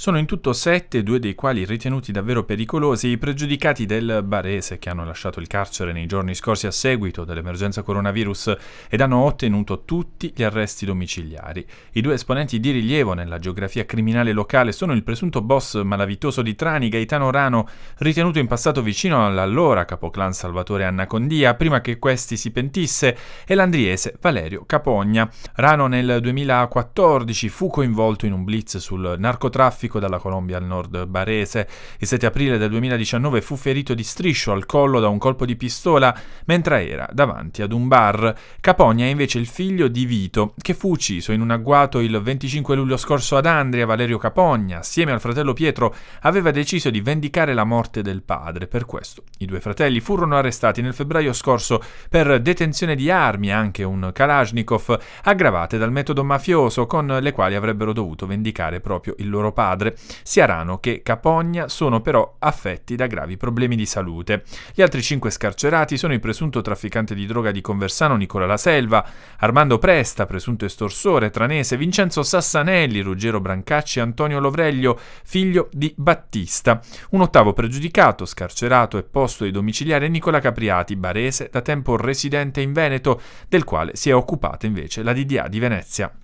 Sono in tutto sette, due dei quali ritenuti davvero pericolosi, i pregiudicati del Barese che hanno lasciato il carcere nei giorni scorsi a seguito dell'emergenza coronavirus ed hanno ottenuto tutti gli arresti domiciliari. I due esponenti di rilievo nella geografia criminale locale sono il presunto boss malavitoso di Trani, Gaetano Rano, ritenuto in passato vicino all'allora capoclan Salvatore Anacondia, prima che questi si pentisse, e l'andriese Valerio Capogna. Rano nel 2014 fu coinvolto in un blitz sul narcotraffico Pacifico, dalla Colombia al nord barese. Il 7 aprile del 2019 fu ferito di striscio al collo da un colpo di pistola mentre era davanti ad un bar. Capogna è invece il figlio di Vito, che fu ucciso in un agguato il 25 luglio scorso ad Andria. Valerio Capogna, assieme al fratello Pietro, aveva deciso di vendicare la morte del padre. Per questo i due fratelli furono arrestati nel febbraio scorso per detenzione di armi, anche un Kalashnikov, aggravate dal metodo mafioso con le quali avrebbero dovuto vendicare proprio il loro padre padre. Sia Rano che Capogna sono però affetti da gravi problemi di salute. Gli altri cinque scarcerati sono il presunto trafficante di droga di Conversano Nicola La Selva, Armando Presta, presunto estorsore tranese, Vincenzo Sassanelli, Ruggero Brancacci e Antonio Lovreglio, figlio di Battista. Un ottavo pregiudicato, scarcerato e posto ai domiciliari è Nicola Capriati, barese, da tempo residente in Veneto, del quale si è occupata invece la DDA di Venezia.